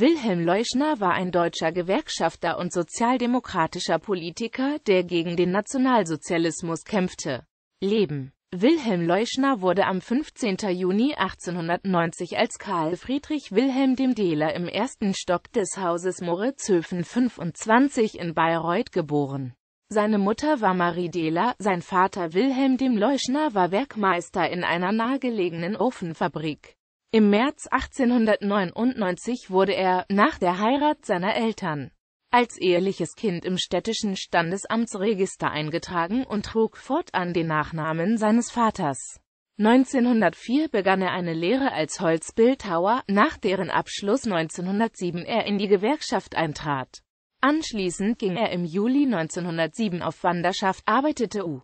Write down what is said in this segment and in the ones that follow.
Wilhelm Leuschner war ein deutscher Gewerkschafter und sozialdemokratischer Politiker, der gegen den Nationalsozialismus kämpfte. Leben Wilhelm Leuschner wurde am 15. Juni 1890 als Karl Friedrich Wilhelm dem Dehler im ersten Stock des Hauses Moritzhöfen 25 in Bayreuth geboren. Seine Mutter war Marie Dehler, sein Vater Wilhelm dem Leuschner war Werkmeister in einer nahegelegenen Ofenfabrik. Im März 1899 wurde er, nach der Heirat seiner Eltern, als eheliches Kind im städtischen Standesamtsregister eingetragen und trug fortan den Nachnamen seines Vaters. 1904 begann er eine Lehre als Holzbildhauer, nach deren Abschluss 1907 er in die Gewerkschaft eintrat. Anschließend ging er im Juli 1907 auf Wanderschaft, arbeitete U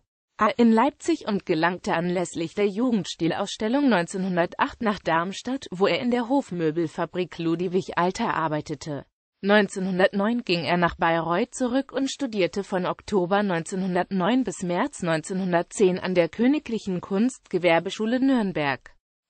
in Leipzig und gelangte anlässlich der Jugendstilausstellung 1908 nach Darmstadt, wo er in der Hofmöbelfabrik Ludwig Alter arbeitete. 1909 ging er nach Bayreuth zurück und studierte von Oktober 1909 bis März 1910 an der Königlichen Kunstgewerbeschule Nürnberg.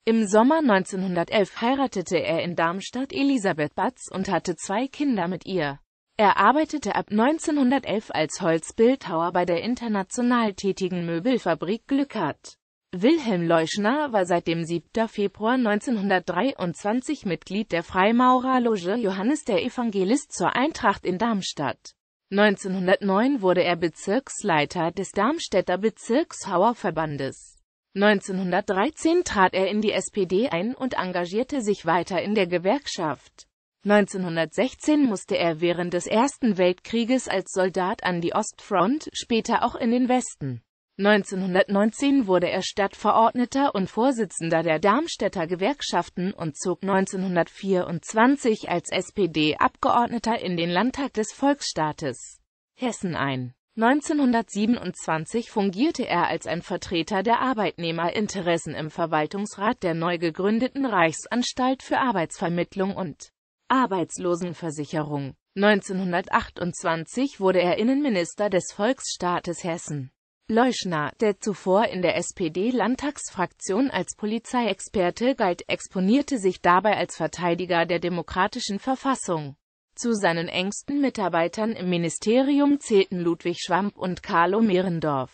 Im Sommer 1911 heiratete er in Darmstadt Elisabeth Batz und hatte zwei Kinder mit ihr. Er arbeitete ab 1911 als Holzbildhauer bei der international tätigen Möbelfabrik Glückert. Wilhelm Leuschner war seit dem 7. Februar 1923 Mitglied der Freimaurerloge Johannes der Evangelist zur Eintracht in Darmstadt. 1909 wurde er Bezirksleiter des Darmstädter Bezirkshauerverbandes. 1913 trat er in die SPD ein und engagierte sich weiter in der Gewerkschaft 1916 musste er während des Ersten Weltkrieges als Soldat an die Ostfront, später auch in den Westen. 1919 wurde er Stadtverordneter und Vorsitzender der Darmstädter Gewerkschaften und zog 1924 als SPD-Abgeordneter in den Landtag des Volksstaates Hessen ein. 1927 fungierte er als ein Vertreter der Arbeitnehmerinteressen im Verwaltungsrat der neu gegründeten Reichsanstalt für Arbeitsvermittlung und Arbeitslosenversicherung. 1928 wurde er Innenminister des Volksstaates Hessen. Leuschner, der zuvor in der SPD-Landtagsfraktion als Polizeiexperte galt, exponierte sich dabei als Verteidiger der demokratischen Verfassung. Zu seinen engsten Mitarbeitern im Ministerium zählten Ludwig Schwamp und Carlo Mehrendorf.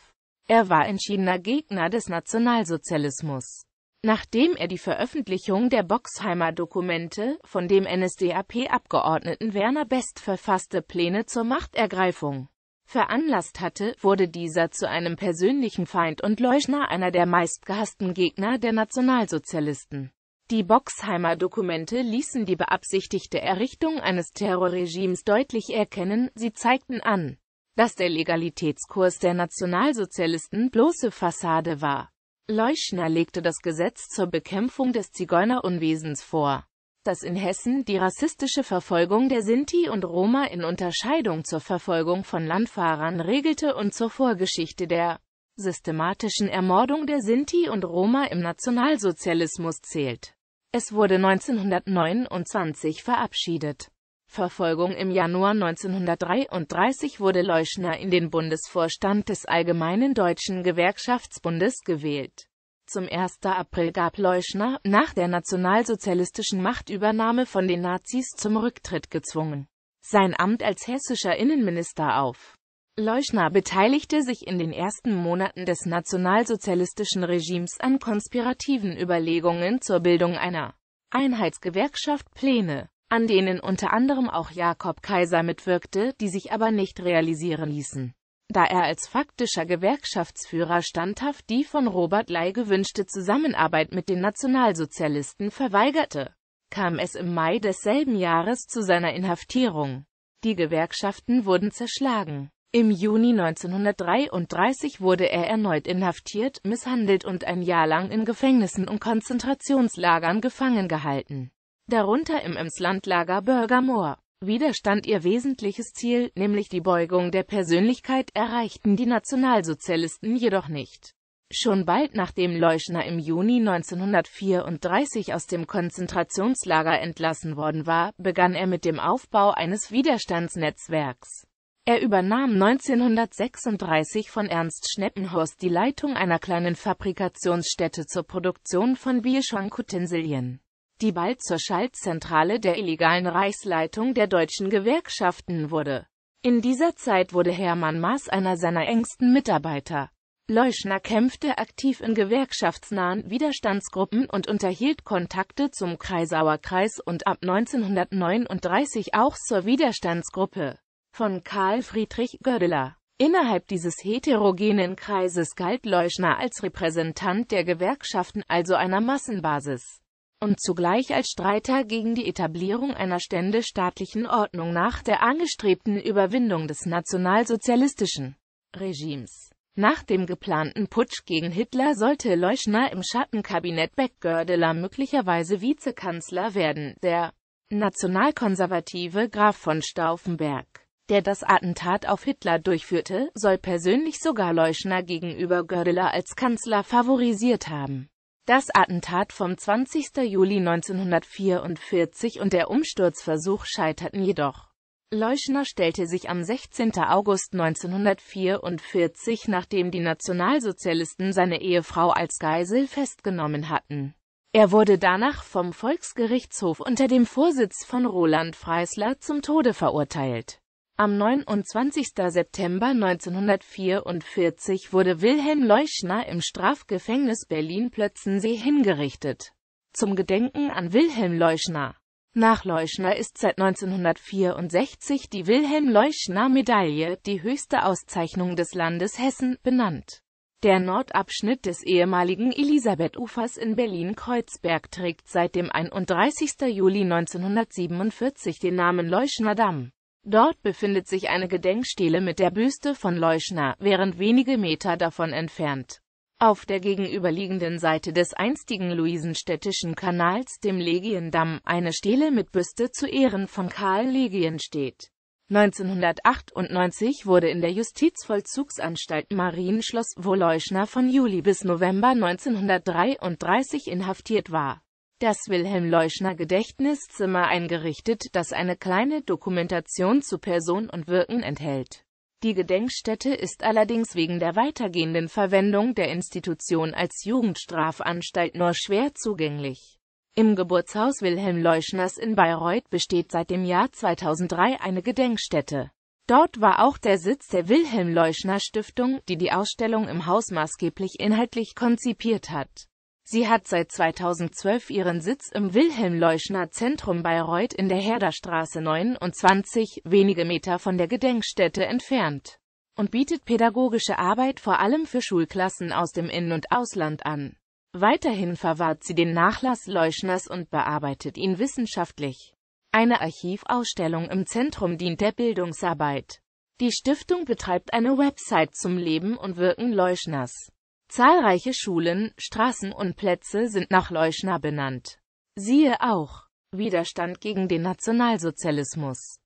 Er war entschiedener Gegner des Nationalsozialismus. Nachdem er die Veröffentlichung der Boxheimer Dokumente von dem NSDAP-Abgeordneten Werner Best verfasste Pläne zur Machtergreifung veranlasst hatte, wurde dieser zu einem persönlichen Feind und Leuschner einer der meistgehassten Gegner der Nationalsozialisten. Die Boxheimer Dokumente ließen die beabsichtigte Errichtung eines Terrorregimes deutlich erkennen, sie zeigten an, dass der Legalitätskurs der Nationalsozialisten bloße Fassade war. Leuschner legte das Gesetz zur Bekämpfung des Zigeunerunwesens vor, das in Hessen die rassistische Verfolgung der Sinti und Roma in Unterscheidung zur Verfolgung von Landfahrern regelte und zur Vorgeschichte der systematischen Ermordung der Sinti und Roma im Nationalsozialismus zählt. Es wurde 1929 verabschiedet. Verfolgung Im Januar 1933 wurde Leuschner in den Bundesvorstand des Allgemeinen Deutschen Gewerkschaftsbundes gewählt. Zum 1. April gab Leuschner, nach der nationalsozialistischen Machtübernahme von den Nazis zum Rücktritt gezwungen, sein Amt als hessischer Innenminister auf. Leuschner beteiligte sich in den ersten Monaten des nationalsozialistischen Regimes an konspirativen Überlegungen zur Bildung einer Einheitsgewerkschaft Pläne an denen unter anderem auch Jakob Kaiser mitwirkte, die sich aber nicht realisieren ließen. Da er als faktischer Gewerkschaftsführer standhaft die von Robert Ley gewünschte Zusammenarbeit mit den Nationalsozialisten verweigerte, kam es im Mai desselben Jahres zu seiner Inhaftierung. Die Gewerkschaften wurden zerschlagen. Im Juni 1933 wurde er erneut inhaftiert, misshandelt und ein Jahr lang in Gefängnissen und Konzentrationslagern gefangen gehalten darunter im Emslandlager Bürgermoor. Widerstand ihr wesentliches Ziel, nämlich die Beugung der Persönlichkeit, erreichten die Nationalsozialisten jedoch nicht. Schon bald nachdem Leuschner im Juni 1934 aus dem Konzentrationslager entlassen worden war, begann er mit dem Aufbau eines Widerstandsnetzwerks. Er übernahm 1936 von Ernst Schneppenhorst die Leitung einer kleinen Fabrikationsstätte zur Produktion von Bierschankutensilien die bald zur Schaltzentrale der illegalen Reichsleitung der deutschen Gewerkschaften wurde. In dieser Zeit wurde Hermann Maas einer seiner engsten Mitarbeiter. Leuschner kämpfte aktiv in gewerkschaftsnahen Widerstandsgruppen und unterhielt Kontakte zum Kreisauer Kreis und ab 1939 auch zur Widerstandsgruppe von Karl Friedrich Gödeler. Innerhalb dieses heterogenen Kreises galt Leuschner als Repräsentant der Gewerkschaften, also einer Massenbasis und zugleich als Streiter gegen die Etablierung einer ständestaatlichen Ordnung nach der angestrebten Überwindung des nationalsozialistischen Regimes. Nach dem geplanten Putsch gegen Hitler sollte Leuschner im Schattenkabinett Beck-Gördeler möglicherweise Vizekanzler werden, der nationalkonservative Graf von Stauffenberg, der das Attentat auf Hitler durchführte, soll persönlich sogar Leuschner gegenüber Gördeler als Kanzler favorisiert haben. Das Attentat vom 20. Juli 1944 und der Umsturzversuch scheiterten jedoch. Leuschner stellte sich am 16. August 1944, nachdem die Nationalsozialisten seine Ehefrau als Geisel festgenommen hatten. Er wurde danach vom Volksgerichtshof unter dem Vorsitz von Roland Freisler zum Tode verurteilt. Am 29. September 1944 wurde Wilhelm Leuschner im Strafgefängnis Berlin-Plötzensee hingerichtet. Zum Gedenken an Wilhelm Leuschner nach Leuschner ist seit 1964 die Wilhelm-Leuschner-Medaille, die höchste Auszeichnung des Landes Hessen, benannt. Der Nordabschnitt des ehemaligen Elisabethufers in Berlin-Kreuzberg trägt seit dem 31. Juli 1947 den Namen Leuschner Damm. Dort befindet sich eine Gedenkstele mit der Büste von Leuschner, während wenige Meter davon entfernt auf der gegenüberliegenden Seite des einstigen Luisenstädtischen Kanals, dem Legiendamm, eine Stele mit Büste zu Ehren von Karl Legien steht. 1998 wurde in der Justizvollzugsanstalt Marienschloss, wo Leuschner von Juli bis November 1933 inhaftiert war das Wilhelm-Leuschner-Gedächtniszimmer eingerichtet, das eine kleine Dokumentation zu Person und Wirken enthält. Die Gedenkstätte ist allerdings wegen der weitergehenden Verwendung der Institution als Jugendstrafanstalt nur schwer zugänglich. Im Geburtshaus Wilhelm Leuschners in Bayreuth besteht seit dem Jahr 2003 eine Gedenkstätte. Dort war auch der Sitz der Wilhelm Leuschner Stiftung, die die Ausstellung im Haus maßgeblich inhaltlich konzipiert hat Sie hat seit 2012 ihren Sitz im Wilhelm-Leuschner-Zentrum Bayreuth in der Herderstraße 29, wenige Meter von der Gedenkstätte entfernt, und bietet pädagogische Arbeit vor allem für Schulklassen aus dem In- und Ausland an. Weiterhin verwahrt sie den Nachlass Leuschners und bearbeitet ihn wissenschaftlich. Eine Archivausstellung im Zentrum dient der Bildungsarbeit. Die Stiftung betreibt eine Website zum Leben und Wirken Leuschners. Zahlreiche Schulen, Straßen und Plätze sind nach Leuschner benannt. Siehe auch Widerstand gegen den Nationalsozialismus